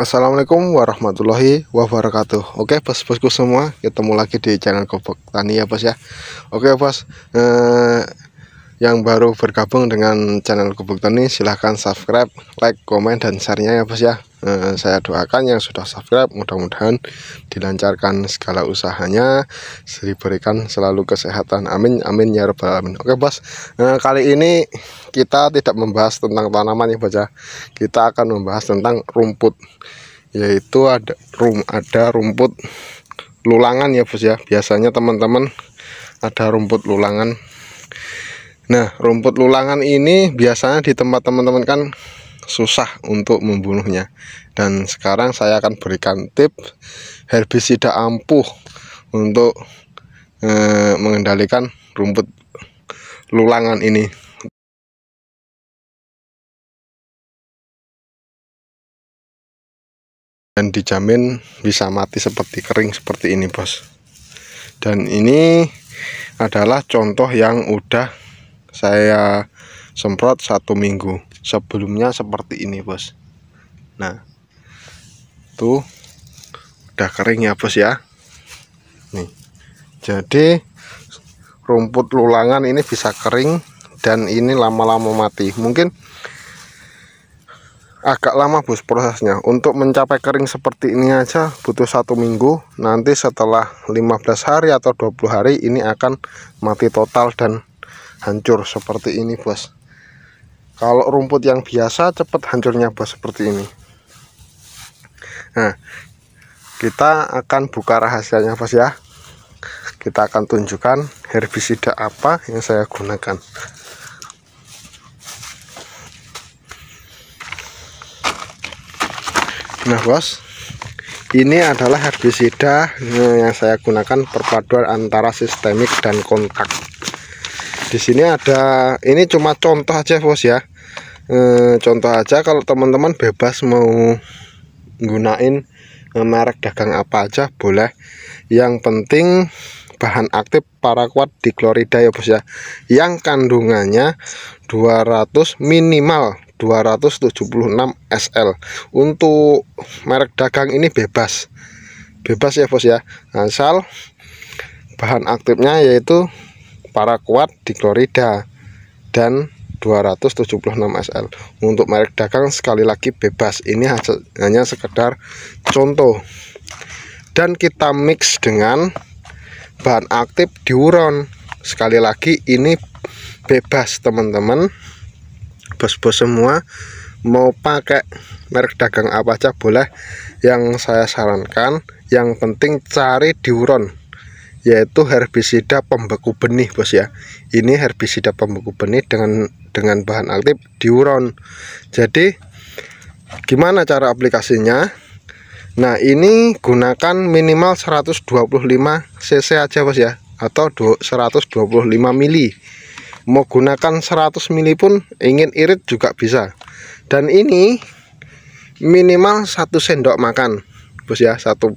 Assalamualaikum warahmatullahi wabarakatuh Oke bos-bosku semua Ketemu lagi di channel Kobok Tani ya bos ya Oke bos eh, yang baru bergabung dengan channel Kubuk Tani silahkan subscribe, like, komen, dan share-nya ya bos ya eh, saya doakan yang sudah subscribe mudah-mudahan dilancarkan segala usahanya diberikan selalu kesehatan amin amin ya robbal alamin oke bos eh, kali ini kita tidak membahas tentang tanaman ya bos ya kita akan membahas tentang rumput yaitu ada rum ada rumput lulangan ya bos ya biasanya teman-teman ada rumput lulangan Nah rumput lulangan ini biasanya di tempat teman-teman kan susah untuk membunuhnya dan sekarang saya akan berikan tips herbisida ampuh untuk eh, mengendalikan rumput lulangan ini dan dijamin bisa mati seperti kering seperti ini bos dan ini adalah contoh yang udah saya semprot satu minggu sebelumnya seperti ini bos nah tuh udah kering ya bos ya nih jadi rumput lulangan ini bisa kering dan ini lama-lama mati mungkin agak lama bos prosesnya untuk mencapai kering seperti ini aja butuh satu minggu nanti setelah 15 hari atau 20 hari ini akan mati total dan hancur seperti ini bos kalau rumput yang biasa cepat hancurnya bos seperti ini nah kita akan buka rahasianya bos ya kita akan tunjukkan herbisida apa yang saya gunakan nah bos ini adalah herbisida yang saya gunakan perpaduan antara sistemik dan kontak di sini ada ini cuma contoh aja bos ya e, contoh aja kalau teman-teman bebas mau gunain eh, merek dagang apa aja boleh yang penting bahan aktif di diklorida ya bos ya yang kandungannya 200 minimal 276 SL untuk merek dagang ini bebas bebas ya bos ya asal bahan aktifnya yaitu Para kuat di Florida dan 276 SL untuk merek dagang sekali lagi bebas ini hanya sekedar contoh dan kita mix dengan bahan aktif diuron sekali lagi ini bebas teman-teman bos-bos semua mau pakai merek dagang apa aja boleh yang saya sarankan yang penting cari diuron yaitu herbisida pembeku benih bos ya ini herbisida pembeku benih dengan dengan bahan aktif diuron jadi gimana cara aplikasinya nah ini gunakan minimal 125 cc aja bos ya atau 125 mili mau gunakan 100 mili pun ingin irit juga bisa dan ini minimal satu sendok makan bos ya satu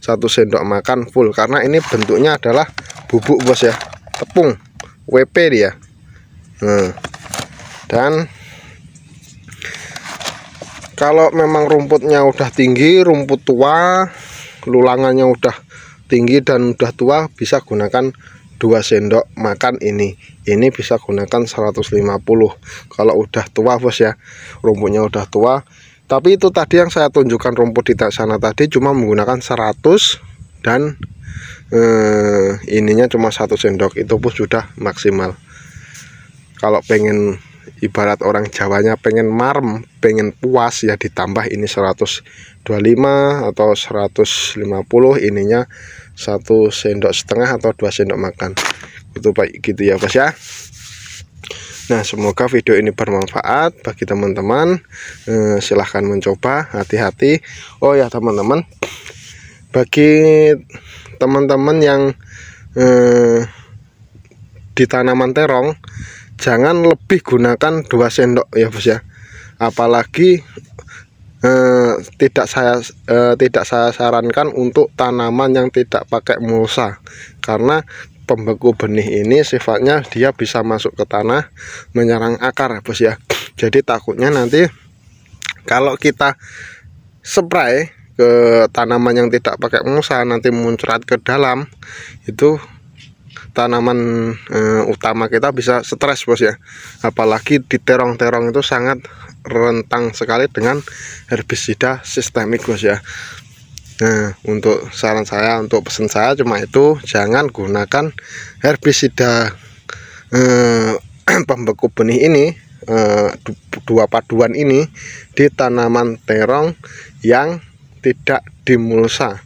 satu sendok makan full karena ini bentuknya adalah bubuk bos ya tepung WP dia hmm. dan kalau memang rumputnya udah tinggi rumput tua lulangannya udah tinggi dan udah tua bisa gunakan dua sendok makan ini ini bisa gunakan 150 kalau udah tua bos ya rumputnya udah tua tapi itu tadi yang saya tunjukkan rumput di sana tadi cuma menggunakan 100 dan eh, ininya cuma satu sendok itu pun sudah maksimal kalau pengen ibarat orang Jawanya pengen marm pengen puas ya ditambah ini 125 atau 150 ininya satu sendok setengah atau dua sendok makan itu baik gitu ya bos ya Nah semoga video ini bermanfaat bagi teman-teman eh, silahkan mencoba hati-hati Oh ya teman-teman bagi teman-teman yang eh, di tanaman terong jangan lebih gunakan 2 sendok ya bos ya apalagi eh, tidak saya eh, tidak saya sarankan untuk tanaman yang tidak pakai mulsa karena pembeku benih ini sifatnya dia bisa masuk ke tanah menyerang akar bos ya jadi takutnya nanti kalau kita spray ke tanaman yang tidak pakai musa nanti muncrat ke dalam itu tanaman e, utama kita bisa stres bos ya apalagi di terong-terong itu sangat rentang sekali dengan herbisida sistemik bos ya Nah, untuk saran saya, untuk pesan saya cuma itu, jangan gunakan herbisida eh, pembeku benih ini, eh, dua paduan ini di tanaman terong yang tidak dimulsa.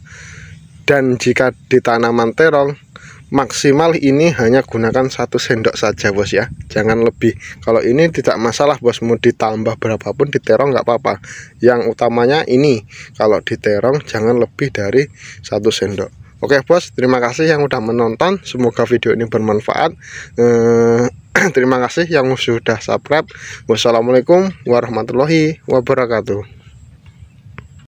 Dan jika di tanaman terong maksimal ini hanya gunakan satu sendok saja bos ya jangan lebih kalau ini tidak masalah bos mau ditambah berapapun diterong nggak apa-apa yang utamanya ini kalau diterong jangan lebih dari satu sendok Oke bos, terima kasih yang udah menonton. Semoga video ini bermanfaat. Eh, terima kasih yang sudah subscribe. Wassalamualaikum warahmatullahi wabarakatuh.